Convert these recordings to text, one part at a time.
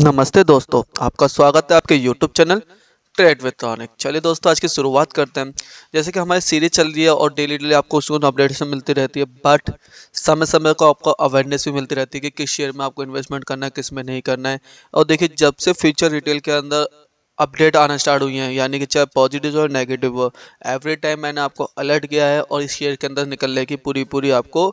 नमस्ते दोस्तों आपका स्वागत है आपके YouTube चैनल ट्रेड विथ्रॉनिक चलिए दोस्तों आज की शुरुआत करते हैं जैसे कि हमारी सीरीज चल रही है और डेली डेली आपको उसको अपडेट्स मिलती रहती है बट समय समय को आपको अवेयरनेस भी मिलती रहती है कि किस शेयर में आपको इन्वेस्टमेंट करना है किस में नहीं करना है और देखिए जब से फ्यूचर रिटेल के अंदर अपडेट आना स्टार्ट हुई हैं यानी कि चाहे पॉजिटिव और नेगेटिव हो एवरी टाइम मैंने आपको अलर्ट किया है और इस शेयर के अंदर निकलने की पूरी पूरी आपको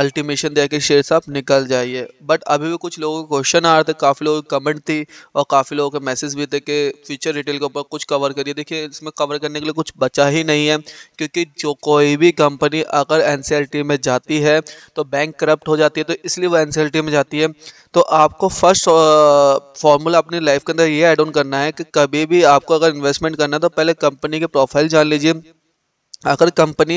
अल्टीमेशन दिया कि शेयर से आप निकल जाइए बट अभी भी कुछ लोगों के क्वेश्चन आ रहे थे काफ़ी लोगों की कमेंट थी और काफ़ी लोगों के मैसेज भी थे कि फ्यूचर रिटेल के ऊपर कुछ कवर करिए देखिए इसमें कवर करने के लिए कुछ बचा ही नहीं है क्योंकि जो कोई भी कंपनी अगर एन में जाती है तो बैंक करप्ट हो जाती है तो इसलिए वो एन में जाती है तो आपको फर्स्ट फॉर्मूला अपनी लाइफ के अंदर ये एड ऑन करना है कि अभी भी आपको अगर इन्वेस्टमेंट करना है तो पहले कंपनी के प्रोफाइल जान लीजिए अगर कंपनी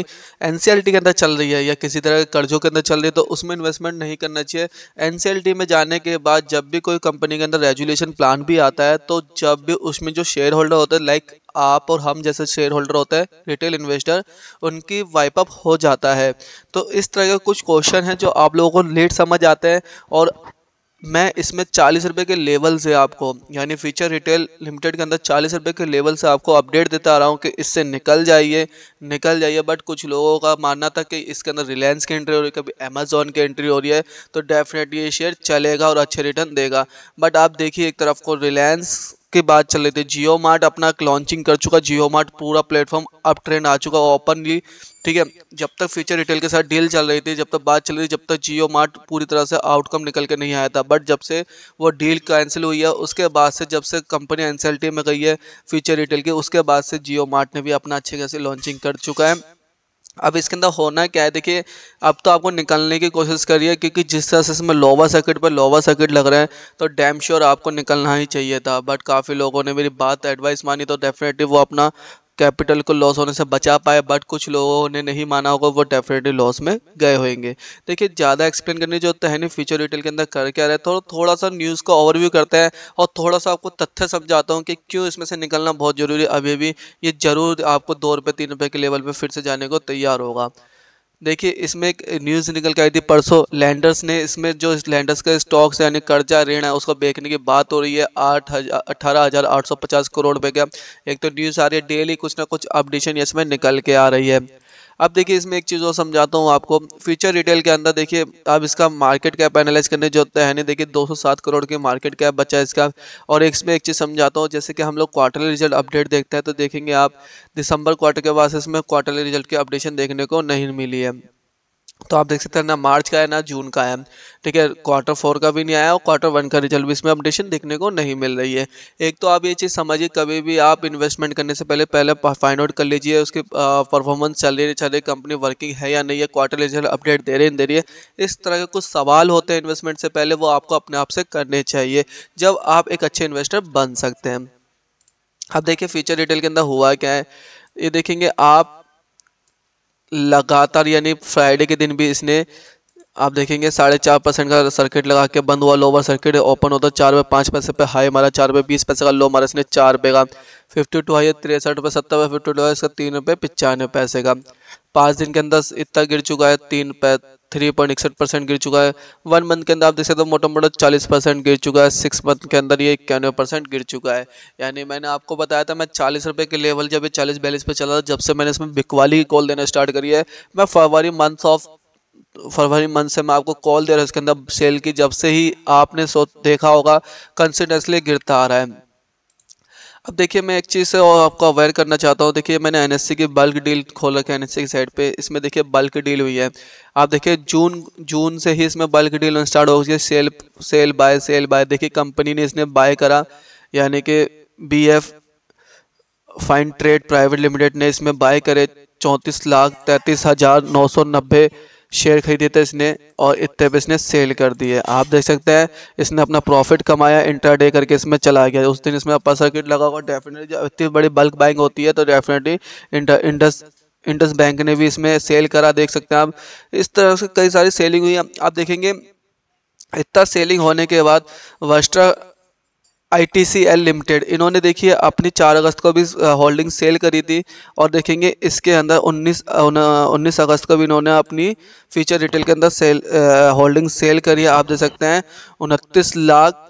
एन के अंदर चल रही है या किसी तरह के कर्जों के अंदर चल रही है तो उसमें इन्वेस्टमेंट नहीं करना चाहिए एन में जाने के बाद जब भी कोई कंपनी के अंदर रेजुलेशन प्लान भी आता है तो जब भी उसमें जो शेयर होल्डर होते हैं लाइक आप और हम जैसे शेयर होल्डर होते हैं रिटेल इन्वेस्टर उनकी वाइप अप हो जाता है तो इस तरह के कुछ क्वेश्चन हैं जो आप लोगों को लेट समझ आते हैं और मैं इसमें चालीस रुपये के लेवल से आपको यानी फीचर रिटेल लिमिटेड के अंदर चालीस रुपये के लेवल से आपको अपडेट देता आ रहा हूँ कि इससे निकल जाइए निकल जाइए बट कुछ लोगों का मानना था कि इसके अंदर रिलायंस की एंट्री हो रही है कभी अमेजोन की एंट्री हो रही है तो डेफिनेटली ये शेयर चलेगा और अच्छे रिटर्न देगा बट आप देखिए एक तरफ को रिलायंस की बाद चल रहे थे जियो मार्ट अपना लॉन्चिंग कर चुका जियो मार्ट पूरा प्लेटफॉर्म अप ट्रेंड आ चुका ओपनली ठीक है जब तक फ्यूचर रिटेल के साथ डील चल रही थी जब तक बात चल रही थी जब तक जियो मार्ट पूरी तरह से आउटकम निकल के नहीं आया था बट जब से वो डील कैंसिल हुई है उसके बाद से जब से कंपनी एनसेल्टी में गई है फ्यूचर रिटेल की उसके बाद से जियो मार्ट ने भी अपना अच्छे खासे लॉन्चिंग कर चुका है अब इसके अंदर होना क्या है देखिए अब तो आपको निकलने की कोशिश करिए क्योंकि जिस तरह से इसमें लोवा सर्किट पर लोवा सर्किट लग रहा है तो डैम श्योर आपको निकलना ही चाहिए था बट काफ़ी लोगों ने मेरी बात एडवाइस मानी तो डेफिनेटली वो अपना कैपिटल को लॉस होने से बचा पाए बट कुछ लोगों ने नहीं माना होगा वो डेफिनेटली लॉस में गए होंगे देखिए ज़्यादा एक्सप्लेन करने जो है नहीं फ्यूचर डिटेल के अंदर करके आ रहे थोड़ा तो थोड़ा सा न्यूज़ को ओवरव्यू करते हैं और थोड़ा सा आपको तथ्य समझाता हूँ कि क्यों इसमें से निकलना बहुत ज़रूरी है अभी भी ये ज़रूर आपको दो रुपये तीन रुपये के लेवल पर फिर से जाने को तैयार होगा देखिए इसमें एक न्यूज़ निकल के आई थी परसों लैंडर्स ने इसमें जो लैंडर्स का स्टॉक्स यानी कर्जा ऋण है उसको बेचने की बात हो रही है आठ हज़ार अठारह हज़ार आठ सौ पचास करोड़ रुपए का एक तो न्यूज़ आ रही है डेली कुछ ना कुछ अपडेशन इसमें निकल के आ रही है अब देखिए इसमें एक चीज़ और समझाता हूँ आपको फ्यूचर रिटेल के अंदर देखिए आप इसका मार्केट कैप एनालाइज करने जो है नहीं देखिए 207 करोड़ की मार्केट कैप बचा है इसका और इसमें एक चीज़ समझाता हूँ जैसे कि हम लोग क्वार्टरली रिजल्ट अपडेट देखते हैं तो देखेंगे आप दिसंबर क्वार्टर के बाद इसमें क्वार्टरली रिजल्ट की अपडेशन देखने को नहीं मिली है तो आप देख सकते हैं ना मार्च का है ना जून का है ठीक है क्वार्टर फोर का भी नहीं आया और क्वार्टर वन का रिजल्ट भी इसमें अपडेशन देखने को नहीं मिल रही है एक तो आप ये चीज़ समझिए कभी भी आप इन्वेस्टमेंट करने से पहले पहले फाइंड आउट कर लीजिए उसके परफॉर्मेंस चल रही है चल रही कंपनी वर्किंग है या नहीं है क्वार्टर रिजल्ट अपडेट दे रही है दे रही है इस तरह के कुछ सवाल होते हैं इन्वेस्टमेंट से पहले वो आपको अपने आप से करने चाहिए जब आप एक अच्छे इन्वेस्टर बन सकते हैं अब देखिए फ्यूचर रिटेल के अंदर हुआ क्या है ये देखेंगे आप लगातार यानी फ्राइडे के दिन भी इसने आप देखेंगे साढ़े चार परसेंट का सर्किट लगा के बंद हुआ लोअर सर्किट ओपन होता चार रुपये पाँच पैसे पे हाई मारा चार रुपये बीस पैसे का लो मारा इसने चार रुपये का फिफ्टी टू हाई तिरसठ रुपये सत्तर रुपये फिफ्टी टू हाई इसका तीन रुपये पचानवे पैसे का पाँच दिन के अंदर इतना गिर चुका है तीन थ्री पॉइंट इकसठ परसेंट गिर चुका है वन मंथ के अंदर आप देख सकते हो मोटा मोटा चालीस परसेंट गिर चुका है सिक्स मंथ के अंदर ये इक्यानवे परसेंट गिर चुका है यानी मैंने आपको बताया था मैं चालीस रुपये के लेवल जब ये चालीस बयालीस पे चला था जब से मैंने इसमें बिकवाली की कॉल देना स्टार्ट करी है मैं फरवरी मंथ ऑफ फरवरी मंथ से मैं आपको कॉल दे रहा हूँ इसके अंदर सेल की जब से ही आपने सो देखा होगा कंसिडेंसली गिरता आ रहा है अब देखिए मैं एक चीज़ से और आपको अवेयर करना चाहता हूँ देखिए मैंने एन की बल्क डील खोल रखी है एन की साइड पे इसमें देखिए बल्क डील हुई है आप देखिए जून जून से ही इसमें बल्क डील स्टार्ट हो गई sale sale buy sale buy देखिए कंपनी ने इसने बाय करा यानी कि B F fine trade private limited ने इसमें बाय करे चौंतीस लाख तैंतीस हज़ार नौ सौ नब्बे शेयर खरीदे थे इसने और इतने पे इसने सेल कर दिए आप देख सकते हैं इसने अपना प्रॉफिट कमाया इंटरडे करके इसमें चला गया उस दिन इसमें अपर सर्किट लगा हुआ डेफिनेटली जब इतनी बड़ी बल्क बाइंग होती है तो डेफिनेटली इंडस इंडस बैंक ने भी इसमें सेल करा देख सकते हैं आप इस तरह से कई सारी सेलिंग हुई आप देखेंगे इतना सेलिंग होने के बाद वस्ट्रा ITCL लिमिटेड इन्होंने देखिए अपनी चार अगस्त को भी होल्डिंग सेल करी थी और देखेंगे इसके अंदर उन्नीस उन्नीस अगस्त को भी इन्होंने अपनी फ्यूचर रिटेल के अंदर सेल होल्डिंग सेल करी है आप देख सकते हैं उनतीस लाख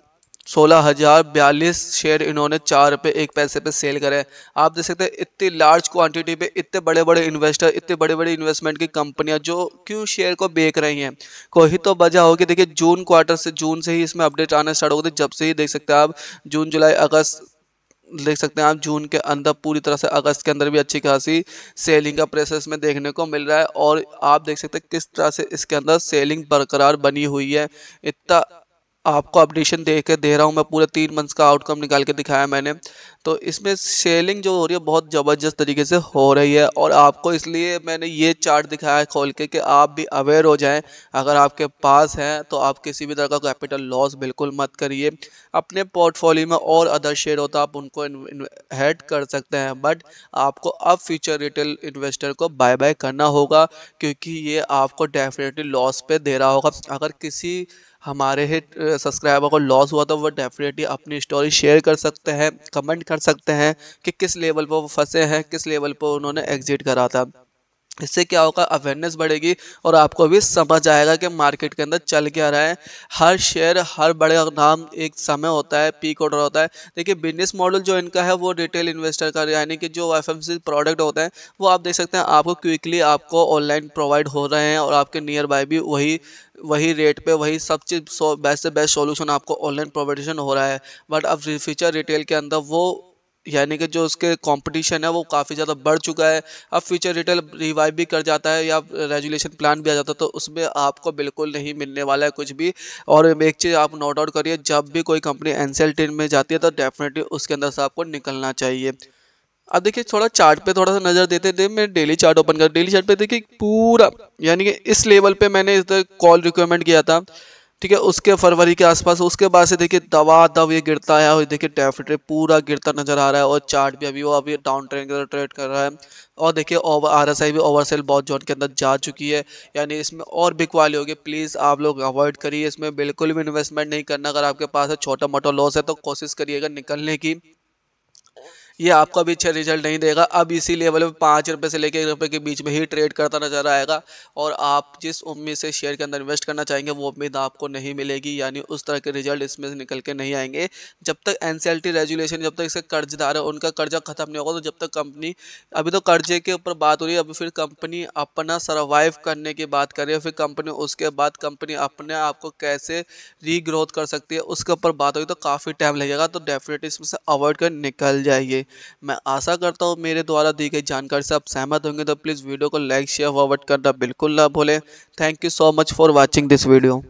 सोलह हज़ार बयालीस शेयर इन्होंने चार रुपये एक पैसे पे सेल करे आप देख सकते हैं इतनी लार्ज क्वांटिटी पे इतने बड़े बड़े इन्वेस्टर इतने बड़े बड़े इन्वेस्टमेंट की कंपनियां जो क्यों शेयर को बेच रही हैं कोई तो वजह होगी देखिए जून क्वार्टर से जून से ही इसमें अपडेट आना स्टार्ट हो गई जब से ही देख सकते हैं आप जून जुलाई अगस्त देख सकते हैं आप जून के अंदर पूरी तरह से अगस्त के अंदर भी अच्छी खासी सेलिंग का प्रोसेस में देखने को मिल रहा है और आप देख सकते हैं किस तरह से इसके अंदर सेलिंग बरकरार बनी हुई है इतना आपको अपडेशन दे के दे रहा हूँ मैं पूरे तीन मंथ्स का आउटकम निकाल के दिखाया मैंने तो इसमें सेलिंग जो हो रही है बहुत ज़बरदस्त तरीके से हो रही है और आपको इसलिए मैंने ये चार्ट दिखाया है खोल के कि आप भी अवेयर हो जाएं अगर आपके पास हैं तो आप किसी भी तरह का कैपिटल लॉस बिल्कुल मत करिए अपने पोर्टफोलियो में और अदर शेयर हो तो आप उनको हेड कर सकते हैं बट आपको अब फ्यूचर रिटेल इन्वेस्टर को बाय बाय करना होगा क्योंकि ये आपको डेफिनेटली लॉस पर दे रहा होगा अगर किसी हमारे ही सब्सक्राइबर को लॉस हुआ तो वो डेफिनेटली अपनी स्टोरी शेयर कर सकते हैं कमेंट कर सकते हैं कि किस लेवल पर वो फंसे हैं किस लेवल पर उन्होंने एग्जिट करा था इससे क्या होगा अवेयरनेस बढ़ेगी और आपको भी समझ आएगा कि मार्केट के अंदर चल क्या रहा है हर शेयर हर बड़े नाम एक समय होता है पीक ऑर्डर होता है देखिए बिजनेस मॉडल जो इनका है वो रिटेल इन्वेस्टर का यानी कि जो एफ प्रोडक्ट होते हैं वो आप देख सकते हैं आपको क्विकली आपको ऑनलाइन प्रोवाइड हो रहे हैं और आपके नियर बाय भी वही वही रेट पे वही सब चीज़ बेस्ट से बेस्ट सॉल्यूशन आपको ऑनलाइन प्रोवाइडेशन हो रहा है बट अब फ्यूचर रिटेल के अंदर वो यानी कि जो उसके कंपटीशन है वो काफ़ी ज़्यादा बढ़ चुका है अब फ्यूचर रिटेल रिवाइव भी कर जाता है या रेजुलेशन प्लान भी आ जाता है तो उसमें आपको बिल्कुल नहीं मिलने वाला है कुछ भी और एक चीज़ आप नोट आउट करिए जब भी कोई कंपनी एन में जाती है तो डेफिनेटली उसके अंदर से आपको निकलना चाहिए अब देखिए थोड़ा चार्ट पे थोड़ा सा नज़र देते थे मैं डेली चार्ट ओपन कर डेली चार्ट पे देखिए पूरा यानी कि इस लेवल पे मैंने इधर कॉल रिक्वायरमेंट किया था ठीक है उसके फरवरी के आसपास उसके बाद से देखिए दवा दब ये गिरता है और देखिए डेफिनेटली पूरा गिरता नजर आ रहा है और चार्ट भी अभी वो अभी डाउन ट्रेंड की ट्रेड कर रहा है और देखिए ओवर आर एस आई भी ओवर सेल बहुत जोन के अंदर जा चुकी है यानी इसमें और बिकवाली होगी प्लीज़ आप लोग अवॉइड करिए इसमें बिल्कुल भी इन्वेस्टमेंट नहीं करना अगर आपके पास छोटा मोटा लॉस है तो कोशिश करिएगा निकलने की ये आपका भी अच्छा रिजल्ट नहीं देगा अब इसी लेवल में पाँच रुपये से लेकर एक रुपये के बीच में ही ट्रेड करता नजर आएगा और आप जिस उम्मीद से शेयर के अंदर इन्वेस्ट करना चाहेंगे वो उम्मीद आपको नहीं मिलेगी यानी उस तरह के रिजल्ट इसमें से निकल के नहीं आएंगे जब तक एन रेजुलेशन जब तक इसके कर्जदार है उनका कर्जा खत्म नहीं होगा तो जब तक कंपनी अभी तो कर्जे के ऊपर बात हो रही है अभी फिर कंपनी अपना सर्वाइव करने की बात कर रही है फिर कंपनी उसके बाद कंपनी अपने आप को कैसे रीग्रोथ कर सकती है उसके ऊपर बात होगी तो काफ़ी टाइम लगेगा तो डेफिनेटली इसमें से अवॉइड कर निकल जाइए मैं आशा करता हूँ मेरे द्वारा दी गई जानकारी से आप सहमत होंगे तो प्लीज़ वीडियो को लाइक शेयर फॉरवर्ड करना बिल्कुल ना भूलें thank you so much for watching this video